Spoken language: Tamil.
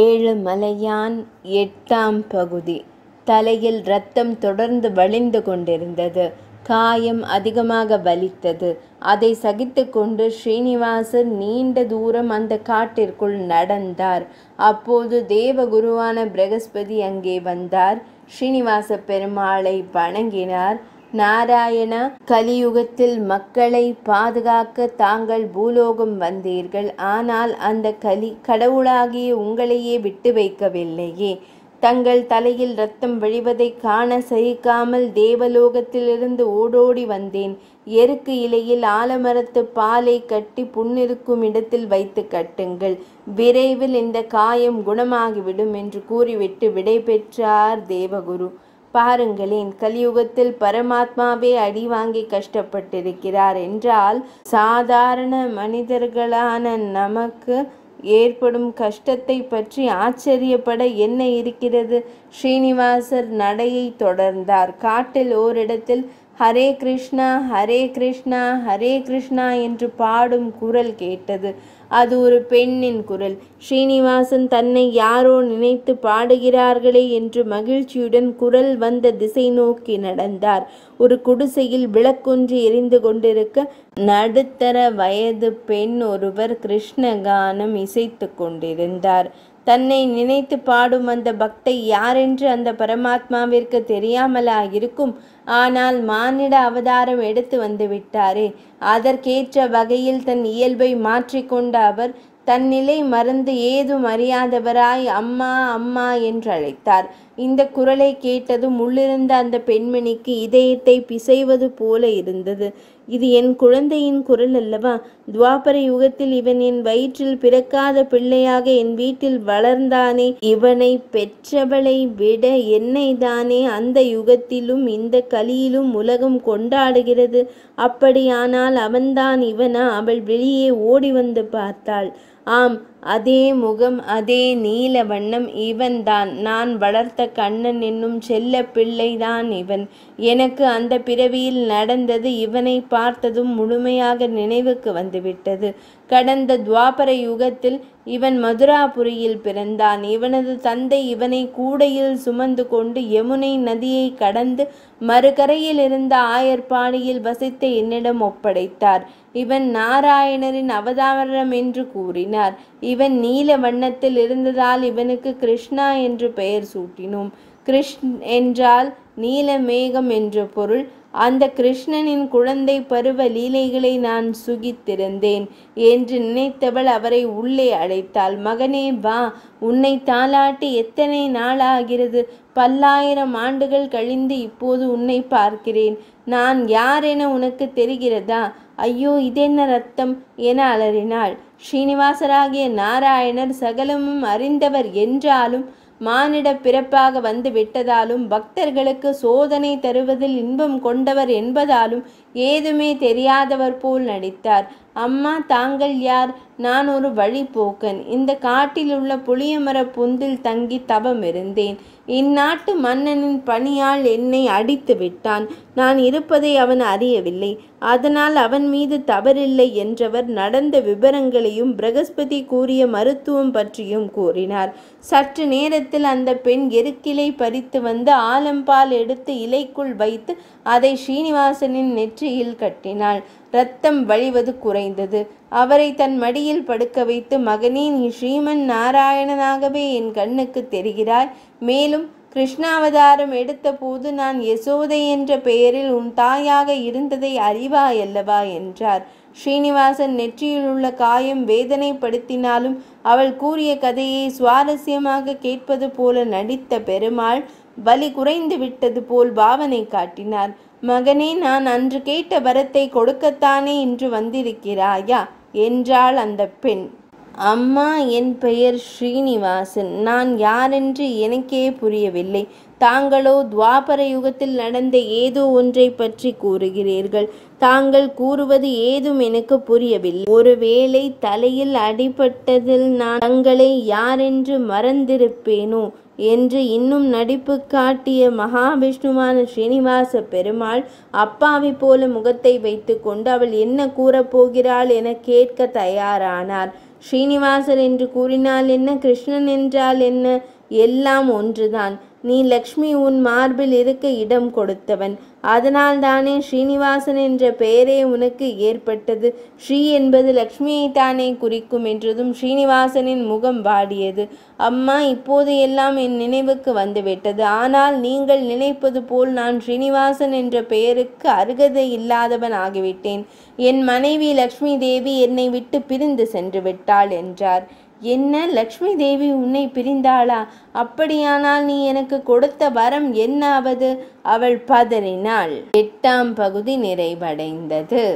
ஏழு மலையான் எட்டாம் பகுதி தலையில் ரத்தம் தொடர்ந்து வழிந்து கொண்டிருந்தது காயம் அதிகமாக வலித்தது அதை சகித்து கொண்டு ஸ்ரீனிவாசர் நீண்ட தூரம் அந்த காட்டிற்குள் நடந்தார் அப்போது தேவகுருவான பிரகஸ்பதி அங்கே வந்தார் ஸ்ரீனிவாச பெருமாளை வணங்கினார் நாராயணா கலியுகத்தில் மக்களை பாதுகாக்க தாங்கள் பூலோகம் வந்தீர்கள் ஆனால் அந்த கலி கடவுளாகிய உங்களையே விட்டு வைக்கவில்லையே தங்கள் தலையில் ரத்தம் வழிவதை காண சகிக்காமல் தேவலோகத்திலிருந்து ஓடோடி வந்தேன் எருக்கு இலையில் ஆலமரத்து பாலை கட்டி புண்ணிருக்கும் இடத்தில் வைத்து கட்டுங்கள் விரைவில் இந்த காயம் குணமாகிவிடும் என்று கூறிவிட்டு விடை பெற்றார் தேவகுரு பாருங்களேன் கலியுகத்தில் பரமாத்மாவே அடி வாங்கி கஷ்டப்பட்டிருக்கிறார் என்றால் சாதாரண மனிதர்களான நமக்கு ஏற்படும் கஷ்டத்தை பற்றி ஆச்சரியப்பட என்ன இருக்கிறது ஸ்ரீனிவாசர் நடையை தொடர்ந்தார் காட்டில் ஓரிடத்தில் ஹரே கிருஷ்ணா ஹரே கிருஷ்ணா ஹரே கிருஷ்ணா என்று பாடும் குரல் கேட்டது அது ஒரு பெண்ணின் குரல் ஸ்ரீனிவாசன் தன்னை யாரோ நினைத்து பாடுகிறார்களே என்று மகிழ்ச்சியுடன் குரல் வந்த திசை நோக்கி நடந்தார் ஒரு குடிசையில் விளக்கொன்று எரிந்து கொண்டிருக்க நடுத்தர வயது பெண் ஒருவர் கிருஷ்ணகானம் இசைத்து கொண்டிருந்தார் தன்னை நினைத்து பாடும் அந்த பக்தை யாரென்று அந்த பரமாத்மாவிற்கு தெரியாமலா இருக்கும் ஆனால் மானிட அவதாரம் எடுத்து வந்து விட்டாரே அதற்கேற்ற வகையில் தன் இயல்பை மாற்றிக்கொண்ட அவர் தன் நிலை மறந்து ஏதும் அறியாதவராய் அம்மா அம்மா என்று அழைத்தார் இந்த குரலை கேட்டதும் உள்ளிருந்த அந்த பெண்மணிக்கு இதயத்தை பிசைவது போல இருந்தது இது என் குழந்தையின் குரல் அல்லவா துவாபர யுகத்தில் இவன் என் வயிற்றில் பிறக்காத பிள்ளையாக என் வீட்டில் வளர்ந்தானே இவனை பெற்றவளை விட என்னை தானே அந்த யுகத்திலும் இந்த கலியிலும் உலகம் கொண்டாடுகிறது அப்படியானால் அவன்தான் இவனா அவள் வெளியே ஓடி வந்து பார்த்தாள் ஆம் அதே முகம் அதே நீல வண்ணம் இவன்தான் நான் வளர்த்த கண்ணன் என்னும் செல்ல பிள்ளைதான் இவன் எனக்கு அந்த பிறவியில் நடந்தது இவனை பார்த்ததும் முழுமையாக நினைவுக்கு வந்துவிட்டது கடந்த துவாபர யுகத்தில் இவன் மதுராபுரியில் பிறந்தான் இவனது தந்தை இவனை கூடையில் சுமந்து கொண்டு யமுனை நதியை கடந்து மறுகரையில் இருந்த ஆயர்பாணியில் வசித்த என்னிடம் ஒப்படைத்தார் இவன் நாராயணரின் அவதாரம் என்று கூறினார் இவன் நீல வண்ணத்தில் இருந்ததால் இவனுக்கு கிருஷ்ணா என்று பெயர் சூட்டினோம் கிருஷ்ண் என்றால் நீல மேகம் என்ற பொருள் அந்த கிருஷ்ணனின் குழந்தை பருவ லீலைகளை நான் சுகித்திருந்தேன் என்று நினைத்தவள் அவரை உள்ளே அழைத்தாள் மகனே வா உன்னை தாளாட்டி எத்தனை நாளாகிறது பல்லாயிரம் ஆண்டுகள் கழிந்து இப்போது உன்னை பார்க்கிறேன் நான் யார் என உனக்கு தெரிகிறதா ஐயோ இதென்ன ரத்தம் என அலறினாள் ஸ்ரீனிவாசராகிய நாராயணர் சகலமும் அறிந்தவர் என்றாலும் மானிட பிறப்பாக வந்து விட்டதாலும் பக்தர்களுக்கு சோதனை தருவதில் இன்பம் கொண்டவர் என்பதாலும் ஏதுமே தெரியாதவர் போல் நடித்தார் அம்மா தாங்கள் யார் நான் ஒரு வழிபோக்கன் இந்த காட்டில் உள்ள புளியமர புந்தில் தங்கி தவம் இருந்தேன் இந்நாட்டு மன்னனின் பணியால் என்னை அடித்து விட்டான் நான் இருப்பதை அவன் அறியவில்லை அதனால் அவன் மீது தவறில்லை என்றவர் நடந்த விபரங்களையும் பிரகஸ்பதி கூறிய மருத்துவம் பற்றியும் கூறினார் சற்று நேரத்தில் அந்த பெண் எருக்கிலை பறித்து வந்து ஆலம்பால் எடுத்து இலைக்குள் வைத்து அதை ஸ்ரீனிவாசனின் நெற்றியில் கட்டினாள் இரத்தம் வழிவது குறை அமைந்தது அவரை தன் மடியில் படுக்க வைத்து மகனே நீ ஸ்ரீமன் நாராயணனாகவே என் கண்ணுக்கு தெரிகிறாய் மேலும் கிருஷ்ணாவதாரம் எடுத்தபோது நான் யசோதை என்ற பெயரில் உன் தாயாக இருந்ததை அறிவா அல்லவா என்றார் ஸ்ரீனிவாசன் நெற்றியில் உள்ள காயம் வேதனைப்படுத்தினாலும் அவள் கூறிய கதையை சுவாரஸ்யமாக கேட்பது போல நடித்த பெருமாள் வலி குறைந்து விட்டது போல் பாவனை காட்டினார் மகனே நான் அன்று கேட்ட வரத்தை கொடுக்கத்தானே இன்று வந்திருக்கிறாயா என்றாள் அந்த பெண் அம்மா என் பெயர் ஸ்ரீனிவாசன் நான் யாரென்று எனக்கே புரியவில்லை தாங்களோ துவாபர யுகத்தில் நடந்த ஏதோ ஒன்றை பற்றி கூறுகிறீர்கள் தாங்கள் கூறுவது ஏதும் எனக்கு புரியவில்லை ஒருவேளை தலையில் அடிபட்டதில் நான் தங்களை யாரென்று மறந்திருப்பேனோ என்று இன்னும் நடிப்பு காட்டிய மகாவிஷ்ணுவான ஸ்ரீனிவாச பெருமாள் அப்பாவி போல முகத்தை வைத்து கொண்டு அவள் என்ன கூறப்போகிறாள் என கேட்க தயாரானார் ஸ்ரீனிவாசர் என்று கூறினால் என்ன கிருஷ்ணன் என்றால் என்ன எல்லாம் ஒன்றுதான் நீ லக்ஷ்மி உன் மார்பில் இருக்க இடம் கொடுத்தவன் அதனால் தானே ஸ்ரீனிவாசன் என்ற பெயரே உனக்கு ஏற்பட்டது ஸ்ரீ என்பது லக்ஷ்மியை தானே குறிக்கும் என்றதும் ஸ்ரீனிவாசனின் முகம் வாடியது அம்மா இப்போது எல்லாம் என் நினைவுக்கு வந்துவிட்டது ஆனால் நீங்கள் நினைப்பது போல் நான் ஸ்ரீனிவாசன் என்ற பெயருக்கு அருகதை இல்லாதவன் ஆகிவிட்டேன் என் மனைவி லக்ஷ்மி தேவி என்னை விட்டு பிரிந்து சென்று விட்டாள் என்றார் என்ன லக்ஷ்மி தேவி உன்னை பிரிந்தாளா அப்படியானால் நீ எனக்கு கொடுத்த வரம் என்னாவது அவள் பதறினாள் எட்டாம் பகுதி நிறைவடைந்தது